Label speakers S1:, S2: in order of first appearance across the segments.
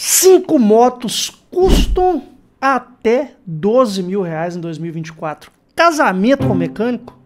S1: Cinco motos custam até 12 mil reais em 2024. Casamento com mecânico?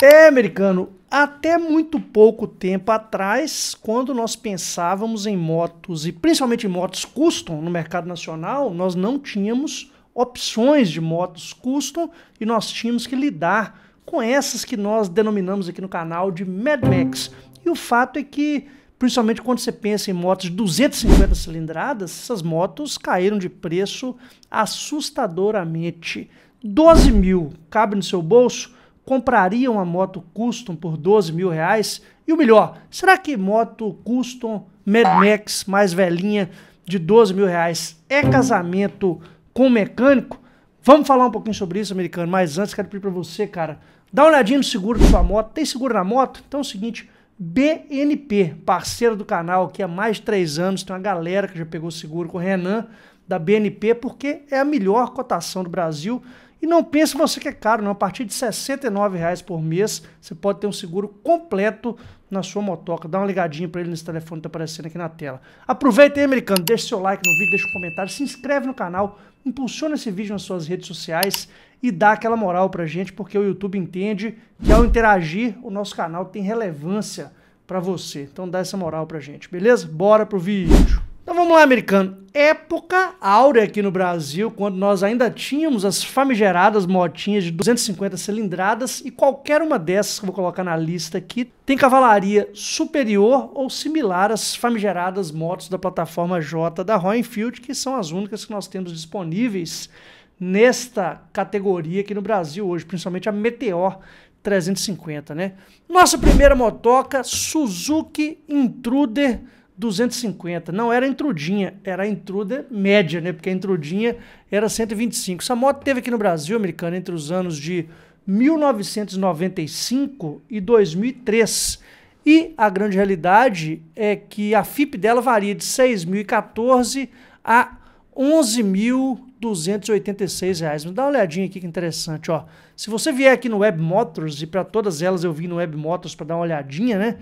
S1: É, americano, até muito pouco tempo atrás, quando nós pensávamos em motos, e principalmente em motos custom no mercado nacional, nós não tínhamos opções de motos custom e nós tínhamos que lidar com essas que nós denominamos aqui no canal de Mad Max. E o fato é que, principalmente quando você pensa em motos de 250 cilindradas, essas motos caíram de preço assustadoramente. 12 mil cabe no seu bolso? Compraria uma moto custom por 12 mil reais? E o melhor, será que moto custom Mad Max mais velhinha de 12 mil reais é casamento com mecânico? Vamos falar um pouquinho sobre isso, americano, mas antes quero pedir para você, cara, Dá uma olhadinha no seguro da sua moto. Tem seguro na moto? Então é o seguinte, BNP, parceiro do canal que há mais de três anos, tem uma galera que já pegou seguro com o Renan da BNP, porque é a melhor cotação do Brasil. E não pense você que é caro, não. A partir de R$ reais por mês, você pode ter um seguro completo na sua motoca. Dá uma ligadinha para ele nesse telefone que tá aparecendo aqui na tela. Aproveita aí, americano. Deixa seu like no vídeo, deixa um comentário, se inscreve no canal, impulsiona esse vídeo nas suas redes sociais e dá aquela moral pra gente, porque o YouTube entende que ao interagir, o nosso canal tem relevância para você. Então dá essa moral pra gente, beleza? Bora pro vídeo. Então vamos lá, americano. Época áurea aqui no Brasil, quando nós ainda tínhamos as famigeradas motinhas de 250 cilindradas e qualquer uma dessas que eu vou colocar na lista aqui tem cavalaria superior ou similar às famigeradas motos da plataforma J da Royal Enfield, que são as únicas que nós temos disponíveis nesta categoria aqui no Brasil hoje, principalmente a Meteor 350, né? Nossa primeira motoca, Suzuki Intruder 250. Não era intrudinha, era a intruder média, né? Porque a intrudinha era 125. Essa moto teve aqui no Brasil, americano, entre os anos de 1995 e 2003. E a grande realidade é que a FIP dela varia de 6.014 a 11.286 reais. Dá uma olhadinha aqui que interessante, ó. Se você vier aqui no Web Motors, e para todas elas eu vim no Web Motors para dar uma olhadinha, né?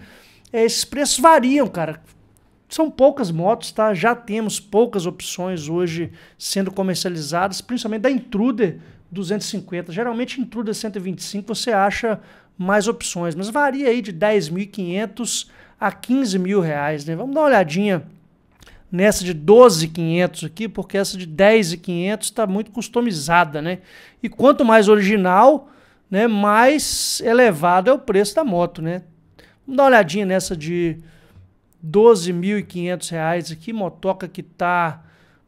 S1: É, esses preços variam, cara. São poucas motos, tá? Já temos poucas opções hoje sendo comercializadas, principalmente da Intruder 250. Geralmente Intruder 125 você acha mais opções, mas varia aí de 10.500 a 15 mil reais, né? Vamos dar uma olhadinha nessa de 12,500 aqui, porque essa de 10,500 está muito customizada, né? E quanto mais original, né, mais elevado é o preço da moto, né? Vamos dar uma olhadinha nessa de 12.500 reais aqui, motoca que tá,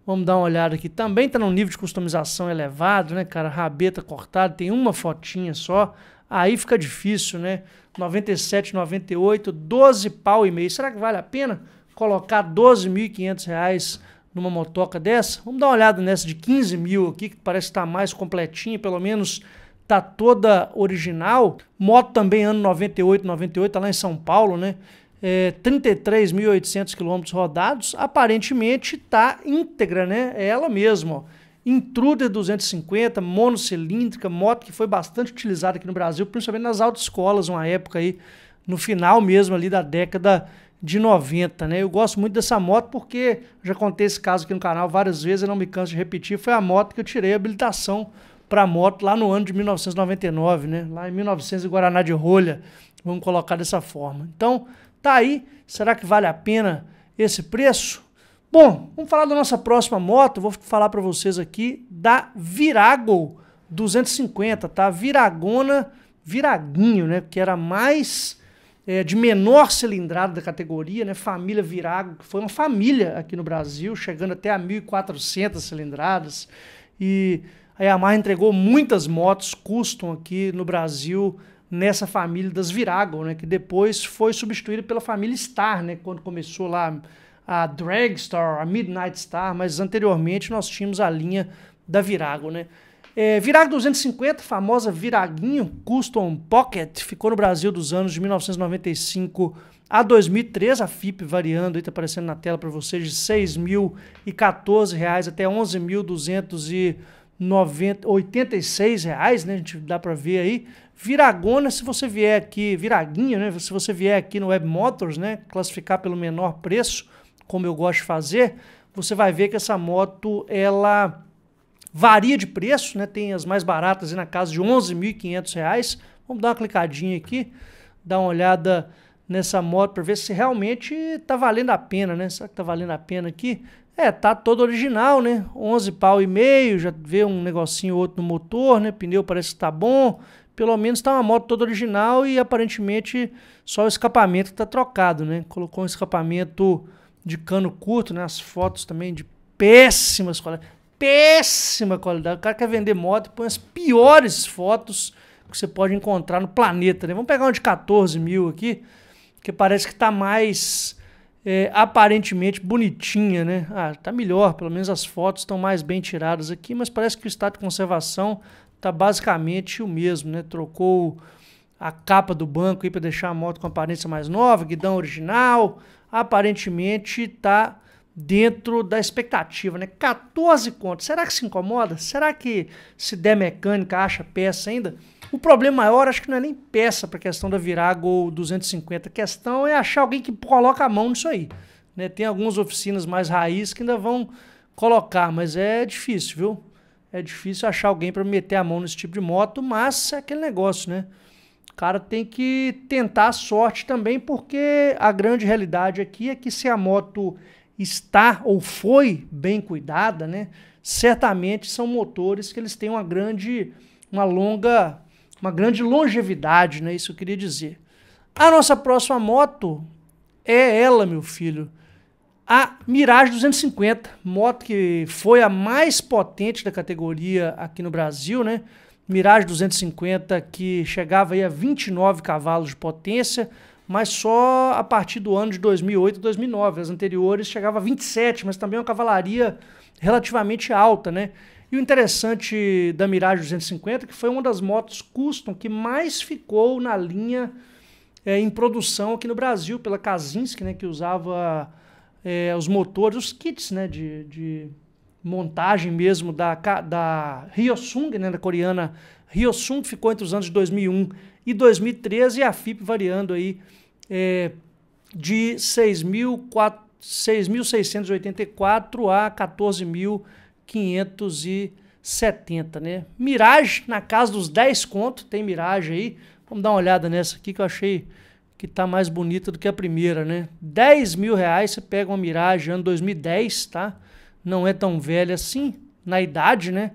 S1: vamos dar uma olhada aqui, também tá num nível de customização elevado, né, cara? Rabeta cortada, tem uma fotinha só, aí fica difícil, né? 97, 98, 12 pau e meio, será que vale a pena? colocar 12.500 reais numa motoca dessa? Vamos dar uma olhada nessa de 15 mil aqui, que parece estar tá mais completinha, pelo menos tá toda original. Moto também ano 98, 98, tá lá em São Paulo, né? É, 33.800 quilômetros rodados, aparentemente tá íntegra, né? É ela mesma, ó. Intruder 250, monocilíndrica, moto que foi bastante utilizada aqui no Brasil, principalmente nas autoescolas, uma época aí, no final mesmo ali da década de 90, né? Eu gosto muito dessa moto porque já contei esse caso aqui no canal várias vezes, eu não me canso de repetir, foi a moto que eu tirei a habilitação para moto lá no ano de 1999, né? Lá em 1900 em Guaraná de Rolha, vamos colocar dessa forma. Então, tá aí, será que vale a pena esse preço? Bom, vamos falar da nossa próxima moto, vou falar para vocês aqui da Virago 250, tá? Viragona, Viraguinho, né? Que era mais é, de menor cilindrada da categoria, né? Família Virago, que foi uma família aqui no Brasil, chegando até a 1.400 cilindradas. E a Yamaha entregou muitas motos custom aqui no Brasil nessa família das Virago, né? Que depois foi substituída pela família Star, né? Quando começou lá a Dragstar, a Midnight Star, mas anteriormente nós tínhamos a linha da Virago, né? É, 250, famosa Viraguinho Custom Pocket, ficou no Brasil dos anos de 1995 a 2003, a FIP variando, está aparecendo na tela para vocês, de R$ 6.014 até R$ 11.286, reais, né? A gente dá para ver aí. Viragona, se você vier aqui, Viraguinho, né? Se você vier aqui no Web Motors, né? Classificar pelo menor preço, como eu gosto de fazer, você vai ver que essa moto, ela varia de preço, né? Tem as mais baratas aí na casa de R$ 11.500. Vamos dar uma clicadinha aqui, dar uma olhada nessa moto para ver se realmente está valendo a pena, né? Será que está valendo a pena aqui? É, tá todo original, né? 11 pau e meio, já vê um negocinho outro no motor, né? Pneu parece que tá bom. Pelo menos tá uma moto toda original e aparentemente só o escapamento tá trocado, né? Colocou um escapamento de cano curto, né? As fotos também de péssimas qualidades péssima qualidade. O cara quer vender moto e põe as piores fotos que você pode encontrar no planeta. Né? Vamos pegar um de 14 mil aqui, que parece que está mais é, aparentemente bonitinha, né? Ah, tá melhor, pelo menos as fotos estão mais bem tiradas aqui, mas parece que o estado de conservação tá basicamente o mesmo, né? Trocou a capa do banco aí para deixar a moto com aparência mais nova, guidão original, aparentemente tá dentro da expectativa, né? 14 contos. Será que se incomoda? Será que se der mecânica acha peça ainda? O problema maior acho que não é nem peça para a questão da Virago 250. A questão é achar alguém que coloca a mão nisso aí. Né? Tem algumas oficinas mais raiz que ainda vão colocar, mas é difícil, viu? É difícil achar alguém para meter a mão nesse tipo de moto, mas é aquele negócio, né? O cara tem que tentar a sorte também, porque a grande realidade aqui é que se a moto está ou foi bem cuidada, né, certamente são motores que eles têm uma grande, uma longa, uma grande longevidade, né? Isso eu queria dizer. A nossa próxima moto é ela, meu filho, a Mirage 250, moto que foi a mais potente da categoria aqui no Brasil, né? Mirage 250 que chegava aí a 29 cavalos de potência, mas só a partir do ano de 2008 e 2009. As anteriores chegava a 27, mas também é uma cavalaria relativamente alta, né? E o interessante da Mirage 250, é que foi uma das motos custom que mais ficou na linha é, em produção aqui no Brasil, pela Kazinski, né, que usava é, os motores, os kits né, de, de montagem mesmo da, da Hyosung, né, da coreana Hyosung, que ficou entre os anos de 2001 e 2013 a FIP variando aí é, de 6.684 a 14.570, né? Mirage na casa dos 10 conto, tem Mirage aí. Vamos dar uma olhada nessa aqui que eu achei que tá mais bonita do que a primeira, né? 10 mil reais você pega uma Mirage ano 2010, tá? Não é tão velha assim na idade, né?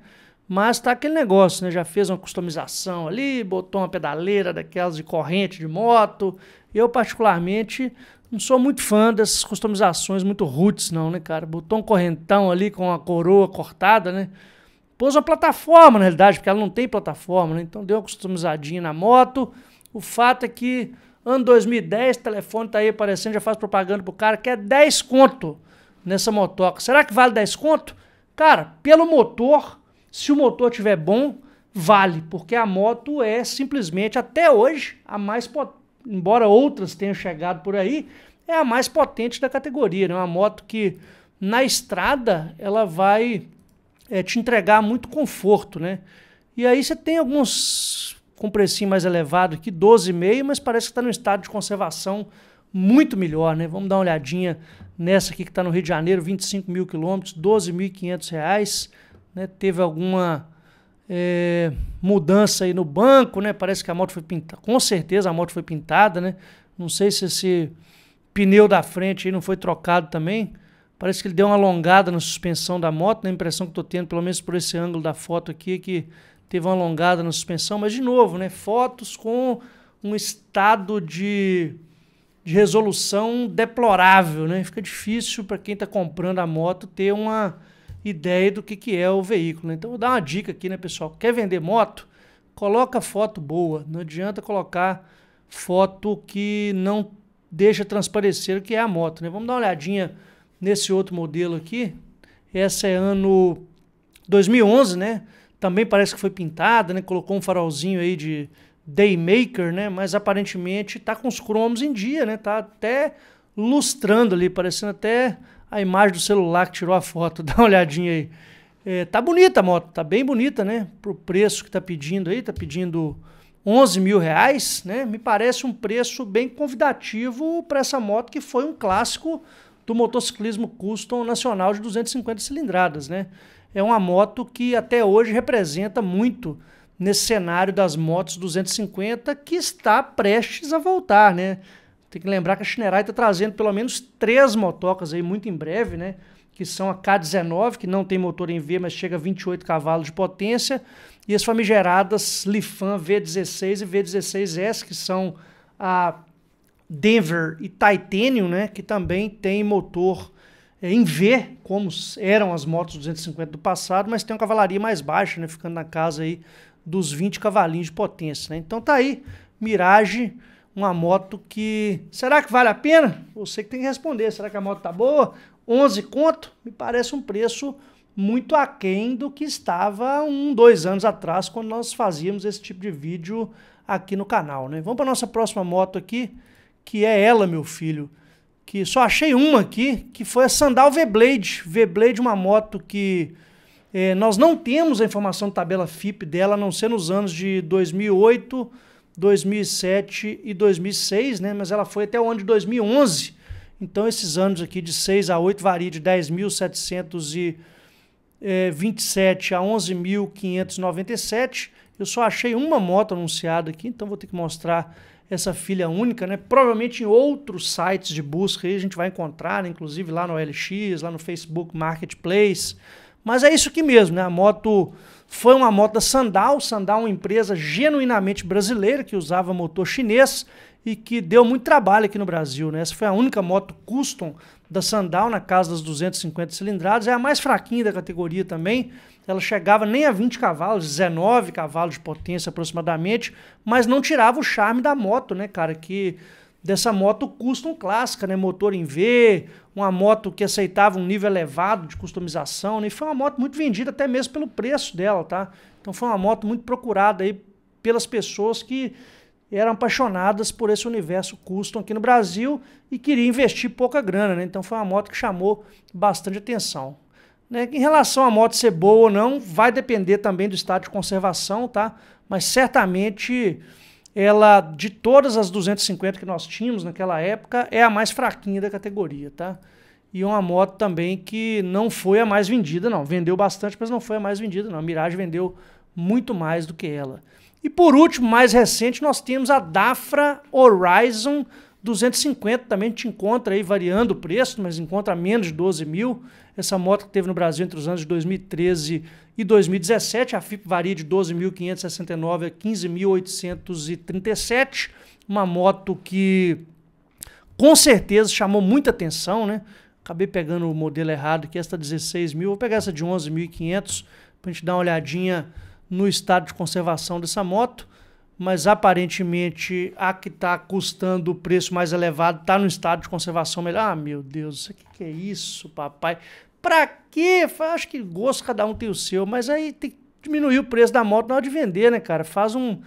S1: Mas tá aquele negócio, né? Já fez uma customização ali, botou uma pedaleira daquelas de corrente de moto. Eu, particularmente, não sou muito fã dessas customizações muito roots, não, né, cara? Botou um correntão ali com a coroa cortada, né? Pôs uma plataforma, na realidade, porque ela não tem plataforma, né? Então deu uma customizadinha na moto. O fato é que Ano 2010, telefone tá aí aparecendo, já faz propaganda pro cara, quer 10 é conto nessa motoca. Será que vale 10 conto? Cara, pelo motor, se o motor tiver bom, vale, porque a moto é simplesmente até hoje a mais embora outras tenham chegado por aí, é a mais potente da categoria, é né? uma moto que na estrada ela vai é, te entregar muito conforto, né? E aí você tem alguns com precinho mais elevado aqui, 12,5, mas parece que está no estado de conservação muito melhor, né? Vamos dar uma olhadinha nessa aqui que está no Rio de Janeiro, 25 mil quilômetros, 12.500 reais né, teve alguma é, mudança aí no banco, né? Parece que a moto foi pintada. Com certeza a moto foi pintada, né? Não sei se esse pneu da frente aí não foi trocado também. Parece que ele deu uma alongada na suspensão da moto, né? A impressão que estou tendo, pelo menos por esse ângulo da foto aqui, é que teve uma alongada na suspensão. Mas, de novo, né? Fotos com um estado de, de resolução deplorável, né? Fica difícil para quem está comprando a moto ter uma ideia do que, que é o veículo. Né? Então, vou dar uma dica aqui, né, pessoal? Quer vender moto? Coloca foto boa. Não adianta colocar foto que não deixa transparecer o que é a moto. Né? Vamos dar uma olhadinha nesse outro modelo aqui. Essa é ano 2011, né? Também parece que foi pintada, né? Colocou um farolzinho aí de Daymaker, né? Mas aparentemente tá com os cromos em dia, né? Tá até lustrando ali, parecendo até a imagem do celular que tirou a foto. Dá uma olhadinha aí. É, tá bonita a moto, tá bem bonita, né? Pro preço que tá pedindo aí, tá pedindo 11 mil reais, né? Me parece um preço bem convidativo para essa moto que foi um clássico do motociclismo custom nacional de 250 cilindradas, né? É uma moto que até hoje representa muito nesse cenário das motos 250 que está prestes a voltar, né? Tem que lembrar que a Chinerai está trazendo pelo menos três motocas aí muito em breve, né? Que são a K19, que não tem motor em V, mas chega a 28 cavalos de potência, e as famigeradas Lifan V16 e V16S, que são a Denver e Titanium, né? Que também tem motor eh, em V, como eram as motos 250 do passado, mas tem uma cavalaria mais baixa, né? Ficando na casa aí dos 20 cavalinhos de potência, né? Então tá aí, Mirage uma moto que. Será que vale a pena? Você que tem que responder. Será que a moto tá boa? 11 conto? Me parece um preço muito aquém do que estava um, dois anos atrás, quando nós fazíamos esse tipo de vídeo aqui no canal. Né? Vamos para nossa próxima moto aqui, que é ela, meu filho. Que só achei uma aqui, que foi a Sandal V-Blade. V-Blade, uma moto que eh, nós não temos a informação da tabela FIP dela, a não ser nos anos de 2008 2007 e 2006, né? Mas ela foi até o ano de 2011. Então, esses anos aqui de 6 a 8 varia de 10.727 eh, a 11.597. Eu só achei uma moto anunciada aqui, então vou ter que mostrar essa filha única, né? Provavelmente em outros sites de busca aí a gente vai encontrar, né? inclusive lá no LX, lá no Facebook Marketplace, mas é isso aqui mesmo, né? A moto foi uma moto da Sandal, Sandal é uma empresa genuinamente brasileira que usava motor chinês e que deu muito trabalho aqui no Brasil, né? Essa foi a única moto custom da Sandal na casa das 250 cilindradas, é a mais fraquinha da categoria também. Ela chegava nem a 20 cavalos, 19 cavalos de potência aproximadamente, mas não tirava o charme da moto, né, cara, que dessa moto custom clássica, né? Motor em V, uma moto que aceitava um nível elevado de customização, né? E foi uma moto muito vendida até mesmo pelo preço dela, tá? Então foi uma moto muito procurada aí pelas pessoas que eram apaixonadas por esse universo custom aqui no Brasil e queriam investir pouca grana, né? Então foi uma moto que chamou bastante atenção. Né? Em relação à moto ser boa ou não, vai depender também do estado de conservação, tá? Mas certamente ela de todas as 250 que nós tínhamos naquela época, é a mais fraquinha da categoria, tá? E uma moto também que não foi a mais vendida, não. Vendeu bastante, mas não foi a mais vendida, não. A Mirage vendeu muito mais do que ela. E por último, mais recente, nós temos a Dafra Horizon 250 também te encontra aí variando o preço, mas encontra menos de 12 mil. Essa moto que teve no Brasil entre os anos de 2013 e 2017, a FIP varia de 12.569 a 15.837. Uma moto que com certeza chamou muita atenção, né? Acabei pegando o modelo errado, que é esta 16 mil. Vou pegar essa de 11.500 para a gente dar uma olhadinha no estado de conservação dessa moto mas aparentemente a que está custando o preço mais elevado está no estado de conservação melhor. Ah, meu Deus, o que, que é isso, papai? Para quê? Acho que gosto, cada um tem o seu, mas aí tem que diminuir o preço da moto na hora de vender, né, cara? Faz um,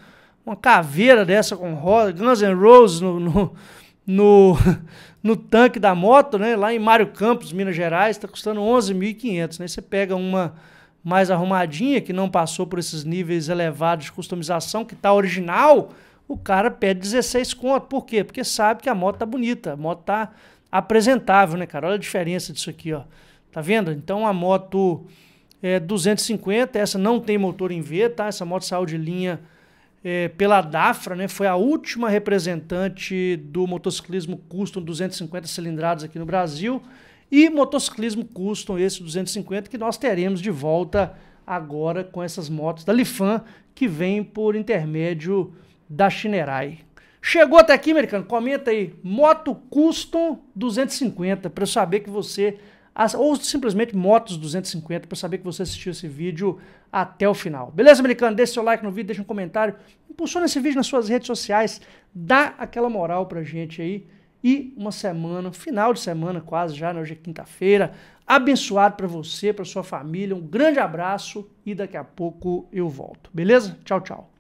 S1: uma caveira dessa com roda, Guns N' Roses no, no, no, no, tanque da moto, né? Lá em Mário Campos, Minas Gerais, está custando 11.500, né? Você pega uma mais arrumadinha, que não passou por esses níveis elevados de customização, que está original, o cara pede 16 conto. Por quê? Porque sabe que a moto tá bonita, a moto tá apresentável, né, cara? Olha a diferença disso aqui, ó. Tá vendo? Então a moto é 250, essa não tem motor em V, tá? Essa moto saiu de linha é, pela Dafra, né? Foi a última representante do motociclismo custom 250 cilindradas aqui no Brasil. E motociclismo custom, esse 250, que nós teremos de volta agora com essas motos da Lifan, que vem por intermédio da Shinerai. Chegou até aqui, americano? Comenta aí. Moto Custom 250, para eu saber que você. Ou simplesmente Motos 250, para saber que você assistiu esse vídeo até o final. Beleza, americano? Deixe seu like no vídeo, deixe um comentário. Impulsiona esse vídeo nas suas redes sociais. Dá aquela moral pra gente aí e uma semana, final de semana quase já, né? hoje é quinta-feira, abençoado para você, para sua família. Um grande abraço e daqui a pouco eu volto. Beleza? Tchau, tchau.